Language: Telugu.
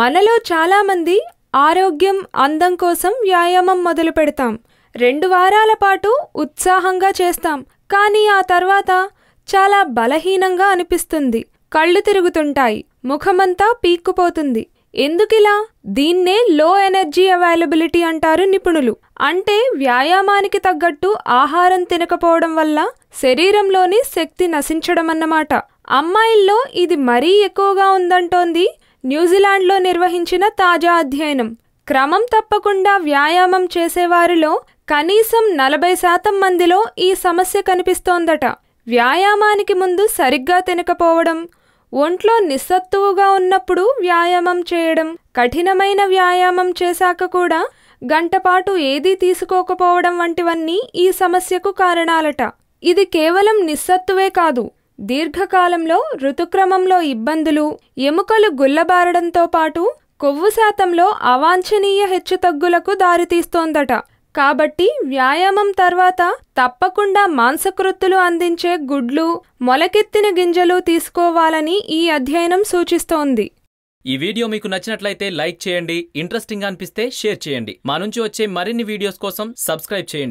మనలో చాలామంది ఆరోగ్యం అందం కోసం వ్యాయామం మొదలు పెడతాం రెండు వారాల పాటు ఉత్సాహంగా చేస్తాం కానీ ఆ తర్వాత చాలా బలహీనంగా అనిపిస్తుంది కళ్ళు తిరుగుతుంటాయి ముఖమంతా పీక్కుపోతుంది ఎందుకిలా దీన్నే లో ఎనర్జీ అవైలబిలిటీ అంటారు నిపుణులు అంటే వ్యాయామానికి తగ్గట్టు ఆహారం తినకపోవడం వల్ల శరీరంలోని శక్తి నశించడం అన్నమాట అమ్మాయిల్లో ఇది మరీ ఎక్కువగా ఉందంటోంది న్యూజిలాండ్లో నిర్వహించిన తాజా అధ్యయనం క్రమం తప్పకుండా వ్యాయామం చేసేవారిలో కనీసం నలభై శాతం మందిలో ఈ సమస్య కనిపిస్తోందట వ్యాయామానికి ముందు సరిగ్గా తినకపోవడం ఒంట్లో నిస్సత్తువుగా ఉన్నప్పుడు వ్యాయామం చేయడం కఠినమైన వ్యాయామం చేశాక కూడా గంటపాటు ఏదీ తీసుకోకపోవడం వంటివన్నీ ఈ సమస్యకు కారణాలట ఇది కేవలం నిస్సత్తువే కాదు దీర్ఘకాలంలో ఋతుక్రమంలో ఇబ్బందులు ఎముకలు గుల్లబారడంతో పాటు కొవ్వు శాతంలో అవాంఛనీయ హెచ్చుతగ్గులకు దారితీస్తోందట కాబట్టి వ్యాయామం తర్వాత తప్పకుండా మాంసకృత్తులు అందించే గుడ్లు మొలకెత్తిన గింజలు తీసుకోవాలని ఈ అధ్యయనం సూచిస్తోంది ఈ వీడియో మీకు నచ్చినట్లయితే లైక్ చేయండి ఇంట్రెస్టింగ్ అనిపిస్తే షేర్ చేయండి మా నుంచి వచ్చే మరిన్ని వీడియోస్ కోసం సబ్స్క్రైబ్ చేయండి